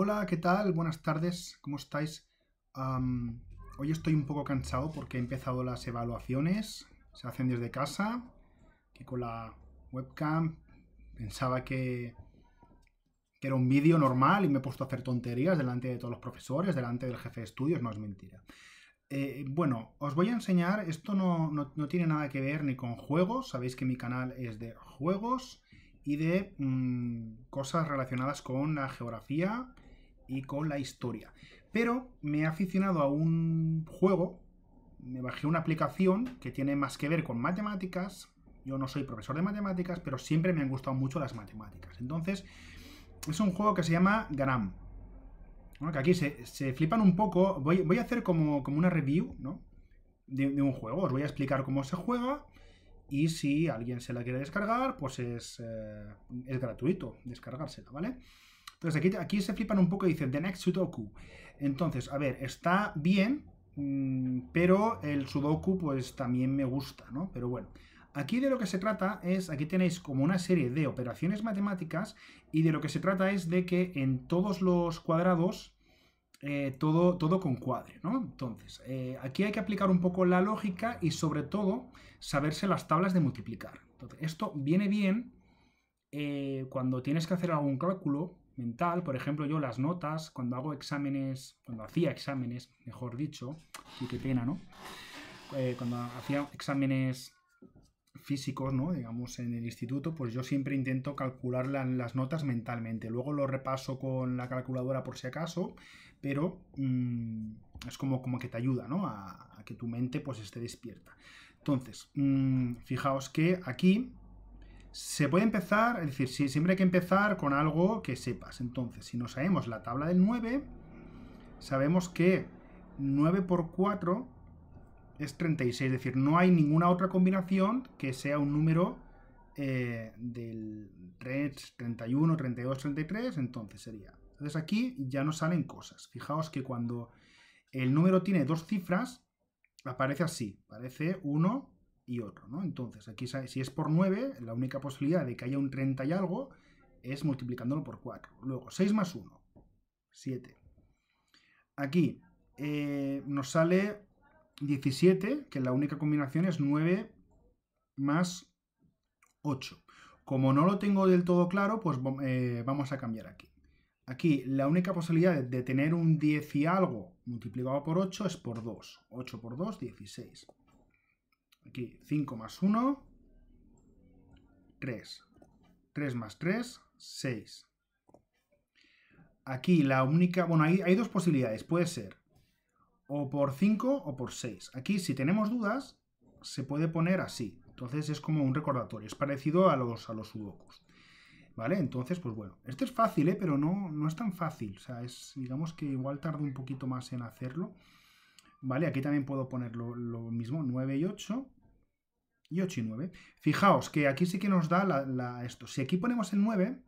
Hola, ¿qué tal? Buenas tardes, ¿cómo estáis? hoy estoy un poco cansado porque he empezado las evaluaciones, se hacen desde casa, que con la webcam pensaba que, era un vídeo normal y me he puesto a hacer tonterías delante de todos los profesores, delante del jefe de estudios, no es mentira. Eh, bueno, os voy a enseñar, esto no, tiene nada que ver ni con juegos, sabéis que mi canal es de juegos y de mm, cosas relacionadas con la geografía, y con la historia. Pero me he aficionado a un juego, me bajé una aplicación que tiene más que ver con matemáticas. Yo no soy profesor de matemáticas, pero siempre me han gustado mucho las matemáticas. Entonces, es un juego que se llama GANAM Bueno, Que aquí se, flipan un poco. Voy, voy a hacer como, como una review ¿no? de, un juego. Os voy a explicar cómo se juega. Y si alguien se la quiere descargar, pues es, eh, es gratuito descargársela, ¿vale? Entonces aquí, se flipan un poco y dicen The Next Sudoku. Entonces, a ver, está bien, mm, pero el Sudoku pues también me gusta, ¿no? Pero bueno, Aquí de lo que se trata es, aquí tenéis como una serie de operaciones matemáticas y de lo que se trata es de que en todos los cuadrados eh, todo, todo concuadre, ¿no? Entonces, eh, aquí hay que aplicar un poco la lógica y sobre todo saberse las tablas de multiplicar. Entonces, esto viene bien eh, cuando tienes que hacer algún cálculo mental. Por ejemplo, yo las notas, cuando hago exámenes, cuando hacía exámenes, mejor dicho, y qué pena, ¿no? Eh, cuando hacía exámenes físicos, ¿no? Digamos, en el instituto, pues yo siempre intento calcular las notas mentalmente. Luego lo repaso con la calculadora por si acaso, pero mm, es como, como que te ayuda, ¿no? A, que tu mente pues esté despierta. Entonces, mm, fijaos que aquí se puede empezar, es decir, siempre hay que empezar con algo que sepas. Entonces, si no sabemos la tabla del 9, sabemos que 9 por 4 es 36, es decir, no hay ninguna otra combinación que sea un número eh, del 3, 31, 32, 33, entonces sería. Entonces aquí ya nos salen cosas. Fijaos que cuando el número tiene dos cifras, aparece así, aparece 1, y otro, ¿no? Entonces, aquí si es por 9, la única posibilidad de que haya un 30 y algo es multiplicándolo por 4. Luego, 6 más 1, 7. Aquí eh, nos sale 17, que la única combinación es 9 más 8. Como no lo tengo del todo claro, pues eh, vamos a cambiar aquí. Aquí la única posibilidad de tener un 10 y algo multiplicado por 8 es por 2. 8 por 2, 16. Aquí 5 más 1, 3. 3 más 3, 6. Aquí la única... Bueno, hay, hay dos posibilidades. Puede ser o por 5 o por 6. Aquí, si tenemos dudas, se puede poner así. Entonces es como un recordatorio. Es parecido a los, a los sudokus. ¿Vale? Entonces, pues bueno. Este es fácil, ¿eh? Pero no, no es tan fácil. O sea, es, digamos que igual tardo un poquito más en hacerlo. ¿Vale? Aquí también puedo poner lo, lo mismo, 9 y 8 y 8 y 9. Fijaos que aquí sí que nos da esto. Si aquí ponemos el 9,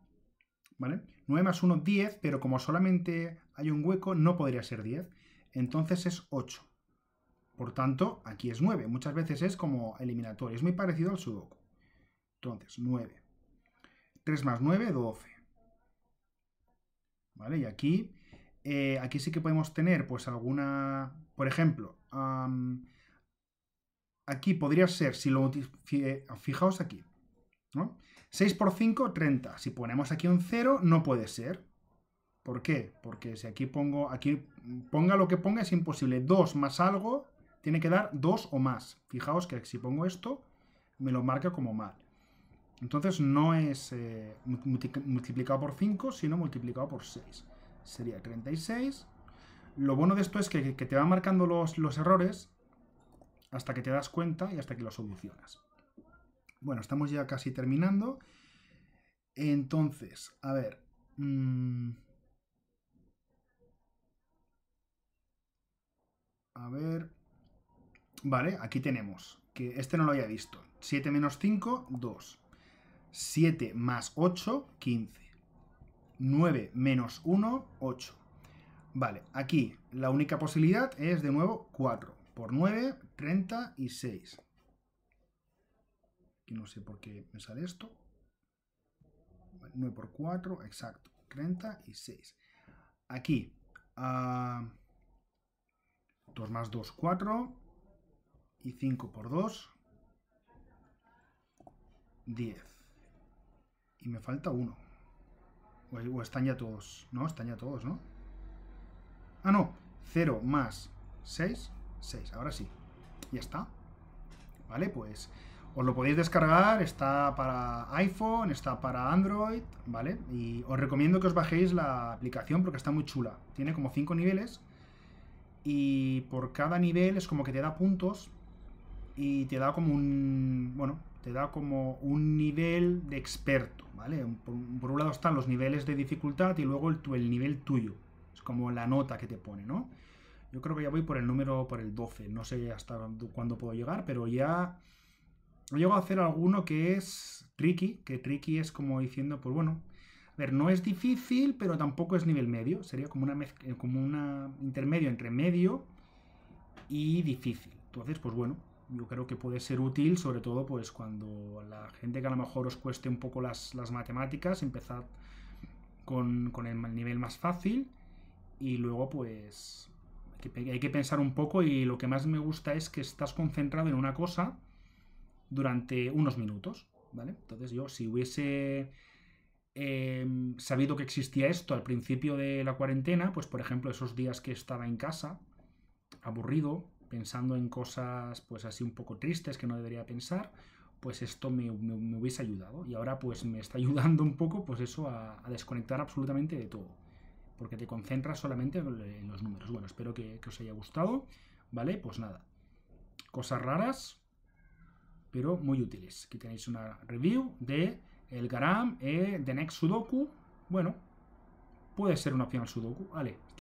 ¿vale? 9 más 1, 10, pero como solamente hay un hueco, no podría ser 10. Entonces es 8. Por tanto, aquí es 9. Muchas veces es como eliminatorio. Es muy parecido al sudoku. Entonces, 9. 3 más 9, 12. ¿Vale? Y aquí, eh, aquí sí que podemos tener, pues, alguna... Por ejemplo, aquí podría ser, si lo eh, fijaos aquí, 6 por 5, 30. Si ponemos aquí un 0, no puede ser. ¿Por qué? Porque si aquí pongo, aquí ponga lo que ponga, es imposible. 2 más algo, tiene que dar 2 o más. Fijaos que si pongo esto, me lo marca como mal. Entonces no es eh, multiplicado por 5, sino multiplicado por 6. Sería 36. Lo bueno de esto es que, que te va marcando los, los errores hasta que te das cuenta y hasta que lo solucionas. Bueno, estamos ya casi terminando. Entonces, a ver. Mm, a ver. Vale, aquí tenemos. Que este no lo había visto. 7 menos 5, 2. 7 más 8, 15. 9 menos 1, 8. Vale, aquí la única posibilidad es de nuevo 4. 9, 30 y 6. no sé por qué me sale esto. 9 por 4, exacto. 30 y 6. Aquí. 2 ah, más 2, 4. Y 5 por 2. 10. Y me falta uno. o están ya todos. No, están ya todos, ¿no? Ah, no. 0 más 6. 6, ahora sí. Ya está. Vale, pues os lo podéis descargar, está para iPhone, está para Android, ¿vale? Y os recomiendo que os bajéis la aplicación porque está muy chula. Tiene como 5 niveles y por cada nivel es como que te da puntos y te da como un, bueno, te da como un nivel de experto, ¿vale? Por, un lado están los niveles de dificultad y luego el, el nivel tuyo. Es como la nota que te pone, ¿no? Yo creo que ya voy por el número, por el 12. No sé hasta cuándo puedo llegar, pero ya llego a hacer alguno que es tricky, que tricky es como diciendo, pues bueno, a ver, no es difícil, pero tampoco es nivel medio. Sería como una eh, como una intermedio entre medio y difícil. Entonces, pues bueno, yo creo que puede ser útil, sobre todo pues cuando la gente que a lo mejor os cueste un poco las, matemáticas, empezad con el nivel más fácil y luego pues hay que pensar un poco y lo que más me gusta es que estás concentrado en una cosa durante unos minutos, ¿vale? Entonces yo si hubiese em, sabido que existía esto al principio de la cuarentena, pues por ejemplo esos días que estaba en casa, aburrido, pensando en cosas pues así un poco tristes que no debería pensar, pues esto me, hubiese ayudado. Y ahora pues me está ayudando un poco pues eso a desconectar absolutamente de todo porque te concentras solamente en los números. Bueno, espero que, os haya gustado, ¿vale? Pues nada, cosas raras, pero muy útiles. Aquí tenéis una review de el Garam, eh, de The Next Sudoku, bueno, puede ser una opción al Sudoku, vale,